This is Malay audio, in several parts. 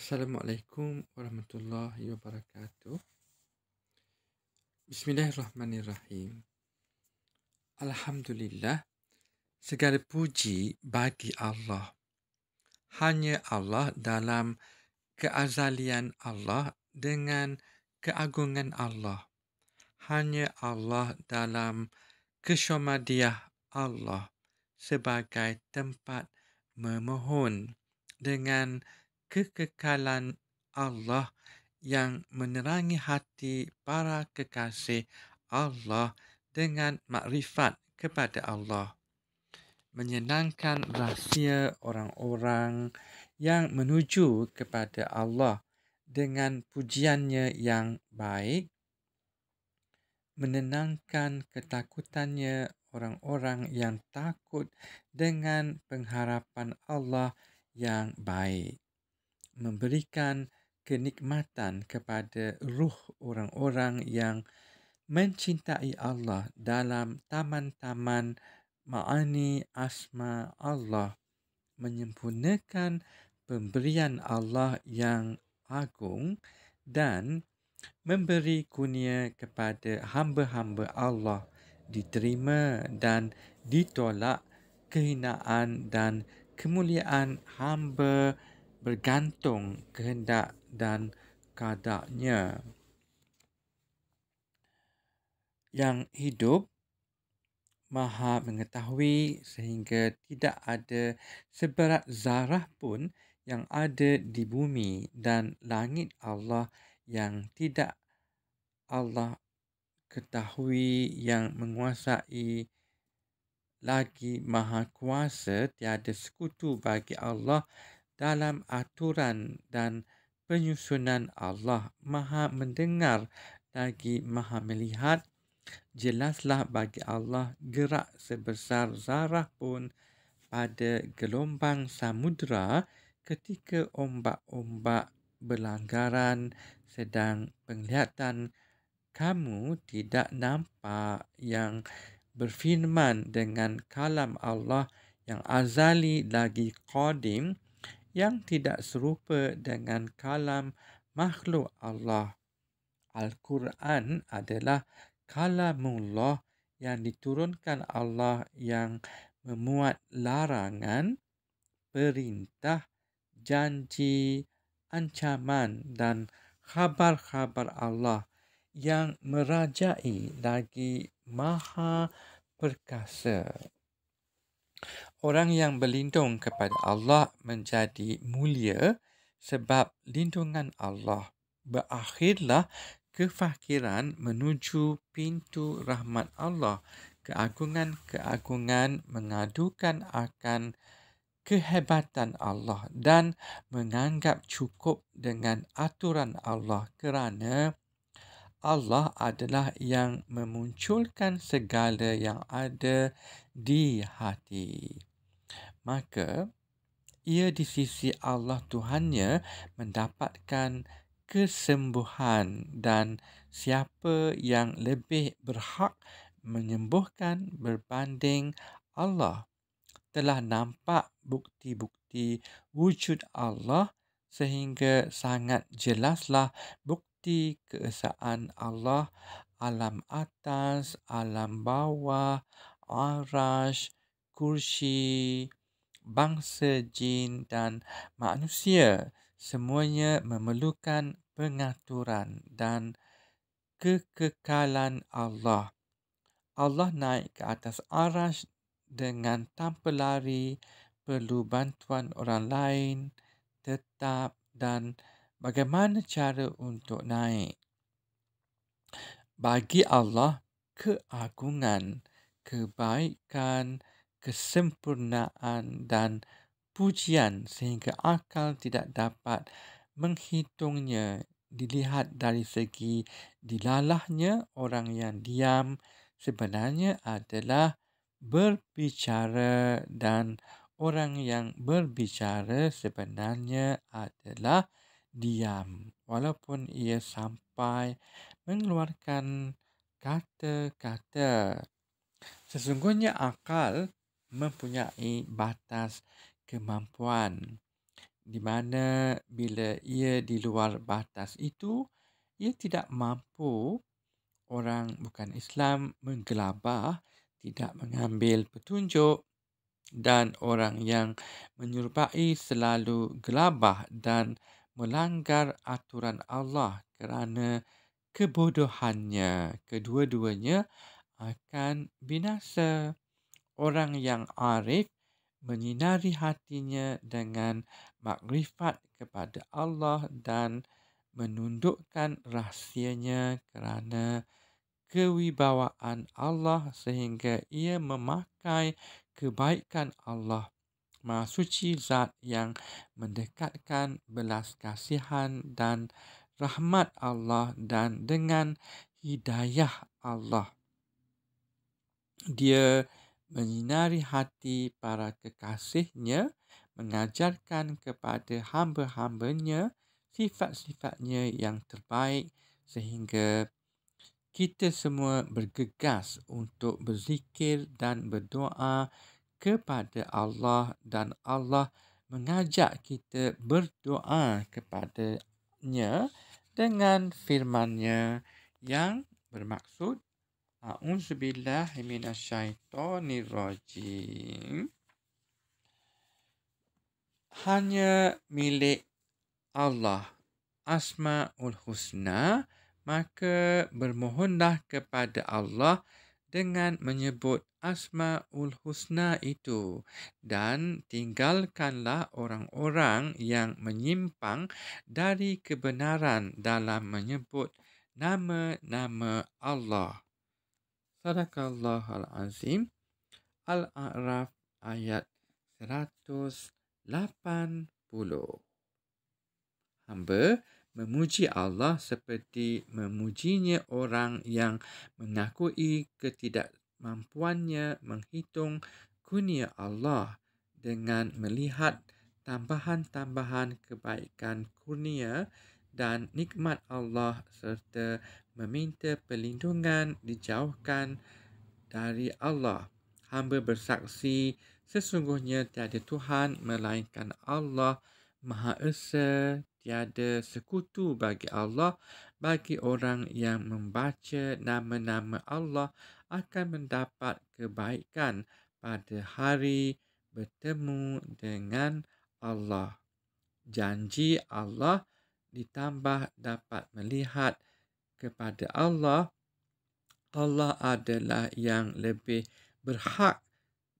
Assalamualaikum warahmatullahi wabarakatuh. Bismillahirrahmanirrahim. Alhamdulillah. Segala puji bagi Allah. Hanya Allah dalam keazalian Allah dengan keagungan Allah. Hanya Allah dalam kesyamadiah Allah sebagai tempat memohon dengan keagungan kekekalan Allah yang menerangi hati para kekasih Allah dengan makrifat kepada Allah. Menyenangkan rahsia orang-orang yang menuju kepada Allah dengan pujiannya yang baik. Menenangkan ketakutannya orang-orang yang takut dengan pengharapan Allah yang baik memberikan kenikmatan kepada ruh orang-orang yang mencintai Allah dalam taman-taman ma'ani asma Allah menyempurnakan pemberian Allah yang agung dan memberi kunia kepada hamba-hamba Allah diterima dan ditolak kehinaan dan kemuliaan hamba-hamba bergantung kehendak dan kadarnya. Yang hidup maha mengetahui sehingga tidak ada seberat zarah pun yang ada di bumi dan langit Allah yang tidak Allah ketahui yang menguasai lagi maha kuasa tiada sekutu bagi Allah dalam aturan dan penyusunan Allah Maha Mendengar lagi Maha Melihat, jelaslah bagi Allah gerak sebesar zarah pun pada gelombang samudra ketika ombak-ombak berlanggaran sedang penglihatan kamu tidak nampak yang berfirman dengan kalam Allah yang azali lagi qadim yang tidak serupa dengan kalam makhluk Allah. Al-Quran adalah kalamullah yang diturunkan Allah yang memuat larangan, perintah, janji, ancaman dan khabar-khabar Allah yang merajai lagi maha perkasa. Orang yang berlindung kepada Allah menjadi mulia sebab lindungan Allah berakhirlah kefakiran menuju pintu rahmat Allah. Keagungan-keagungan mengadukan akan kehebatan Allah dan menganggap cukup dengan aturan Allah kerana Allah adalah yang memunculkan segala yang ada di hati maka ia di sisi Allah Tuhannya mendapatkan kesembuhan dan siapa yang lebih berhak menyembuhkan berbanding Allah telah nampak bukti-bukti wujud Allah sehingga sangat jelaslah bukti keesaan Allah alam atas, alam bawah, arash, kursi, bangsa jin dan manusia semuanya memerlukan pengaturan dan kekekalan Allah. Allah naik ke atas arash dengan tanpa lari perlu bantuan orang lain tetap dan bagaimana cara untuk naik. Bagi Allah, keagungan, kebaikan, kebaikan, kesempurnaan dan pujian sehingga akal tidak dapat menghitungnya dilihat dari segi dilalahnya orang yang diam sebenarnya adalah berbicara dan orang yang berbicara sebenarnya adalah diam walaupun ia sampai mengeluarkan kata-kata sesungguhnya akal mempunyai batas kemampuan di mana bila ia di luar batas itu ia tidak mampu orang bukan Islam menggelabah tidak mengambil petunjuk dan orang yang menyerupai selalu gelabah dan melanggar aturan Allah kerana kebodohannya kedua-duanya akan binasa orang yang arif menyinari hatinya dengan makrifat kepada Allah dan menundukkan rahsianya kerana kewibawaan Allah sehingga ia memakai kebaikan Allah Maha Suci Zat yang mendekatkan belas kasihan dan rahmat Allah dan dengan hidayah Allah. Dia menyinari hati para kekasihnya, mengajarkan kepada hamba-hambanya sifat-sifatnya yang terbaik sehingga kita semua bergegas untuk berzikir dan berdoa kepada Allah dan Allah mengajak kita berdoa kepadanya dengan firman-Nya yang bermaksud A'udzubillah minasyaitonirrajim. Hanya milik Allah Asma'ul Husna, maka bermohonlah kepada Allah dengan menyebut Asma'ul Husna itu dan tinggalkanlah orang-orang yang menyimpang dari kebenaran dalam menyebut nama-nama Allah. Sadaqallahul Azim. Al-A'raf ayat 180. Hamba memuji Allah seperti memujinya orang yang mengakui ketidakmampuannya menghitung kunia Allah dengan melihat tambahan-tambahan kebaikan kurnia dan nikmat Allah serta meminta perlindungan dijauhkan dari Allah. Hamba bersaksi sesungguhnya tiada Tuhan melainkan Allah Maha Esa tiada sekutu bagi Allah bagi orang yang membaca nama-nama Allah akan mendapat kebaikan pada hari bertemu dengan Allah. Janji Allah ditambah dapat melihat kepada Allah, Allah adalah yang lebih berhak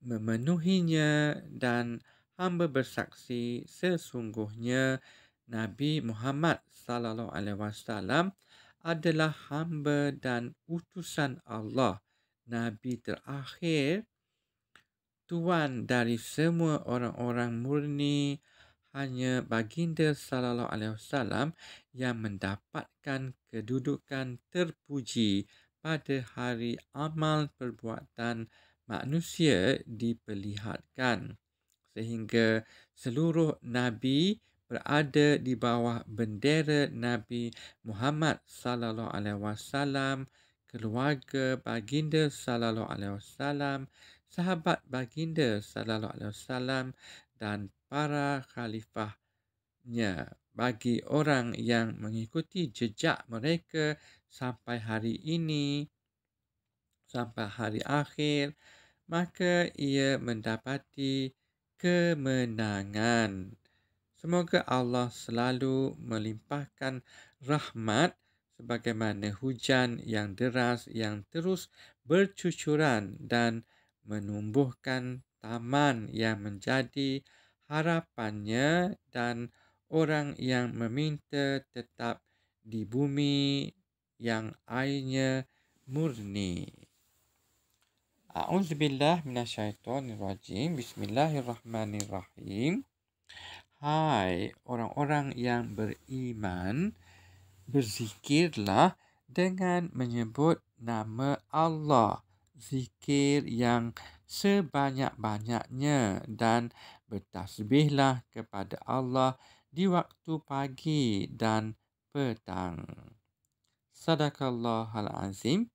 memenuhinya dan hamba bersaksi sesungguhnya Nabi Muhammad sallallahu alaihi wasallam adalah hamba dan utusan Allah, nabi terakhir tuan dari semua orang-orang murni, hanya baginda sallallahu alaihi wasallam yang mendapatkan kedudukan terpuji pada hari amal perbuatan manusia diperlihatkan sehingga seluruh nabi berada di bawah bendera Nabi Muhammad sallallahu alaihi wasallam keluarga baginda sallallahu alaihi wasallam sahabat baginda sallallahu alaihi wasallam dan para khalifahnya bagi orang yang mengikuti jejak mereka sampai hari ini sampai hari akhir maka ia mendapati kemenangan semoga Allah selalu melimpahkan rahmat sebagaimana hujan yang deras yang terus bercucuran dan menumbuhkan taman yang menjadi harapannya dan orang yang meminta tetap di bumi yang airnya murni. A'udzubillah minasyaitonirrajim. Bismillahirrahmanirrahim. Hai orang-orang yang beriman, berzikirlah dengan menyebut nama Allah. Zikir yang sebanyak-banyaknya dan bertasbihlah kepada Allah di waktu pagi dan petang. Sadakallahul Azim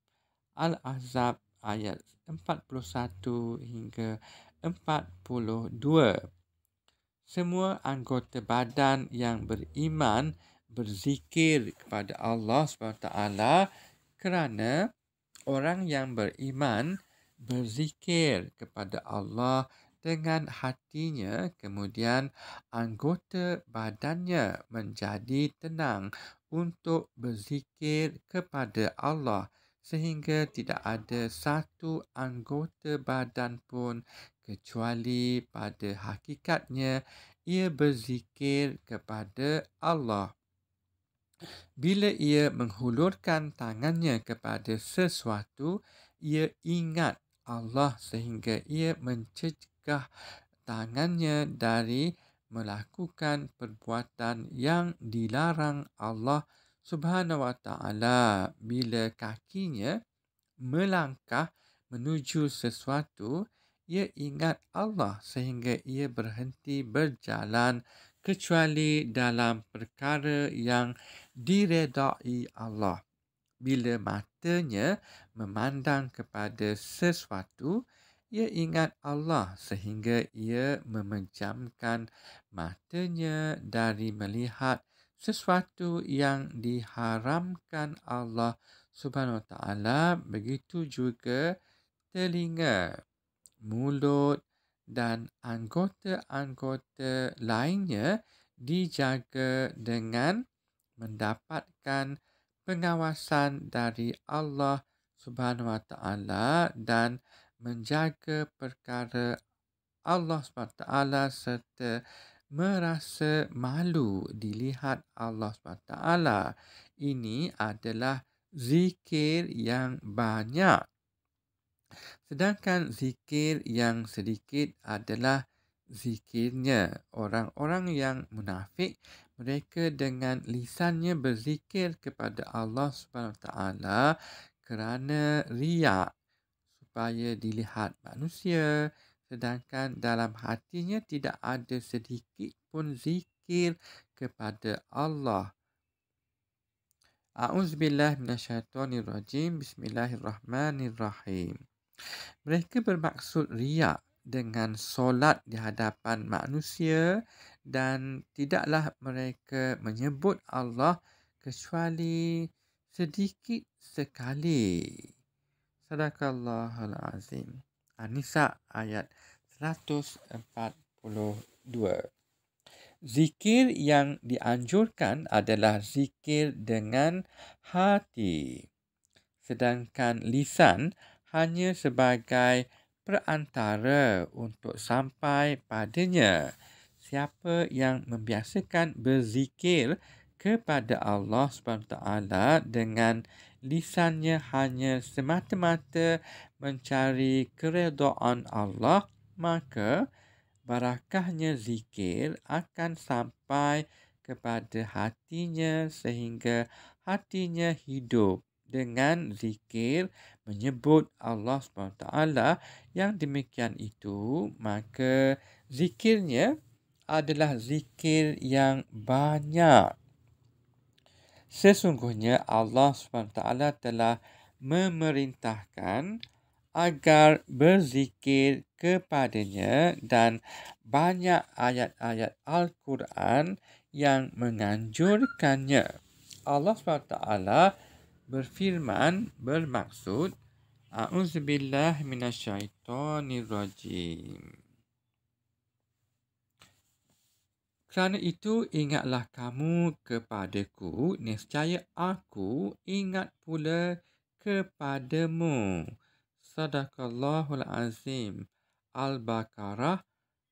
Al-Ahzab ayat 41 hingga 42. Semua anggota badan yang beriman berzikir kepada Allah SWT kerana orang yang beriman berzikir berzikir kepada Allah dengan hatinya kemudian anggota badannya menjadi tenang untuk berzikir kepada Allah sehingga tidak ada satu anggota badan pun kecuali pada hakikatnya ia berzikir kepada Allah bila ia menghulurkan tangannya kepada sesuatu ia ingat Allah sehingga ia mencegah tangannya dari melakukan perbuatan yang dilarang Allah Subhanahu wa taala bila kakinya melangkah menuju sesuatu ia ingat Allah sehingga ia berhenti berjalan kecuali dalam perkara yang diredai Allah bila matanya memandang kepada sesuatu, ia ingat Allah sehingga ia memejamkan matanya dari melihat sesuatu yang diharamkan Allah Subhanahu Wa Taala begitu juga telinga mulut dan anggota-anggota lainnya dijaga dengan mendapatkan pengawasan dari Allah Subhanahu Wa Taala dan menjaga perkara Allah Subhanahu Wa Taala serta merasa malu dilihat Allah Subhanahu Wa Taala. Ini adalah zikir yang banyak. Sedangkan zikir yang sedikit adalah zikirnya orang-orang yang munafik mereka dengan lisannya berzikir kepada Allah Subhanahu Wa Taala kerana riak supaya dilihat manusia sedangkan dalam hatinya tidak ada sedikit pun zikir kepada Allah A'udzubillah minasyaitonirrajim Bismillahirrahmanirrahim Mereka bermaksud riak dengan solat di hadapan manusia dan tidaklah mereka menyebut Allah kecuali sedikit sekali. Sadakallahul Azim. An-Nisa ayat 142. Zikir yang dianjurkan adalah zikir dengan hati. Sedangkan lisan hanya sebagai perantara untuk sampai padanya siapa yang membiasakan berzikir kepada Allah SWT dengan lisannya hanya semata-mata mencari keredoan Allah, maka barakahnya zikir akan sampai kepada hatinya sehingga hatinya hidup dengan zikir menyebut Allah SWT yang demikian itu maka zikirnya adalah zikir yang banyak. Sesungguhnya Allah SWT telah memerintahkan agar berzikir kepadanya dan banyak ayat-ayat Al-Quran yang menganjurkannya. Allah SWT berfirman bermaksud A'udzubillah minasyaitonirrajim. Kerana itu ingatlah kamu kepadaku, nescaya aku ingat pula kepadamu. Sadaqallahul Azim. Al-Baqarah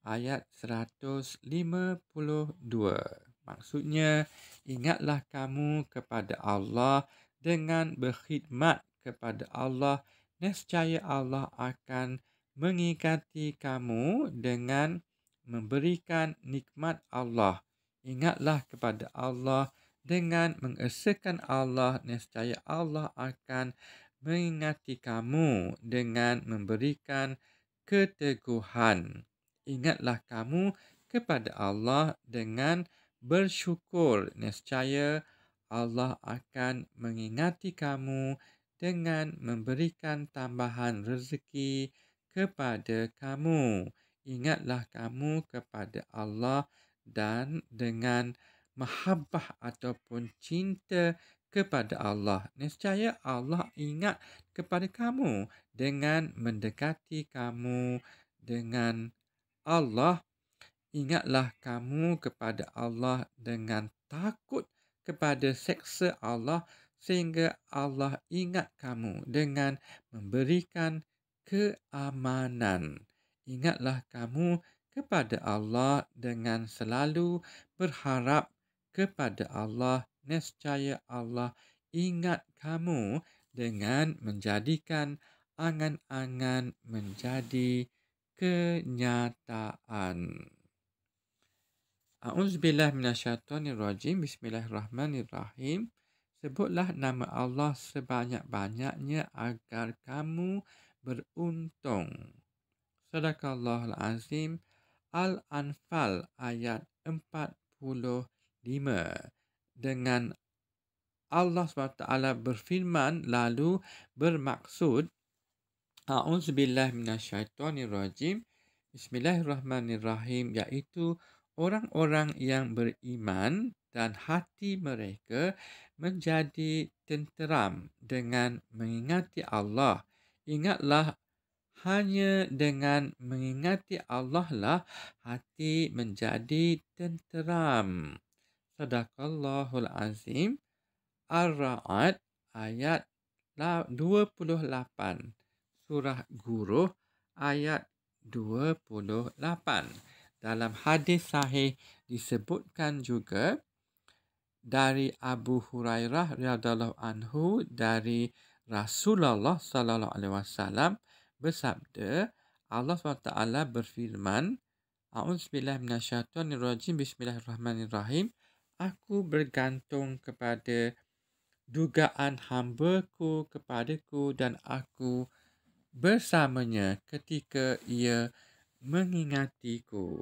ayat 152. Maksudnya ingatlah kamu kepada Allah dengan berkhidmat kepada Allah nescaya Allah akan mengikati kamu dengan memberikan nikmat Allah. Ingatlah kepada Allah dengan mengesahkan Allah nescaya Allah akan mengingati kamu dengan memberikan keteguhan. Ingatlah kamu kepada Allah dengan bersyukur nescaya Allah akan mengingati kamu dengan memberikan tambahan rezeki kepada kamu ingatlah kamu kepada Allah dan dengan mahabbah ataupun cinta kepada Allah. Nescaya Allah ingat kepada kamu dengan mendekati kamu dengan Allah. Ingatlah kamu kepada Allah dengan takut kepada seksa Allah sehingga Allah ingat kamu dengan memberikan keamanan ingatlah kamu kepada Allah dengan selalu berharap kepada Allah nescaya Allah ingat kamu dengan menjadikan angan-angan menjadi kenyataan. A'udzubillah rajim Bismillahirrahmanirrahim. Sebutlah nama Allah sebanyak-banyaknya agar kamu beruntung. Sadaqallahul Azim Al-Anfal ayat 45 dengan Allah SWT berfirman lalu bermaksud A'udzubillah minasyaitonirrajim Bismillahirrahmanirrahim iaitu orang-orang yang beriman dan hati mereka menjadi tenteram dengan mengingati Allah. Ingatlah hanya dengan mengingati Allah lah hati menjadi tenteram. Sadaqallahul Azim Ar-Ra'ad ayat 28 Surah Guru ayat 28 Dalam hadis sahih disebutkan juga dari Abu Hurairah radhiyallahu anhu dari Rasulullah sallallahu alaihi wasallam bersabda, Allah SWT berfirman, A'udzubillah minasyaitonirrojim bismillahirrahmanirrahim. Aku bergantung kepada dugaan hamba hambaku kepadaku dan aku bersamanya ketika ia mengingatiku.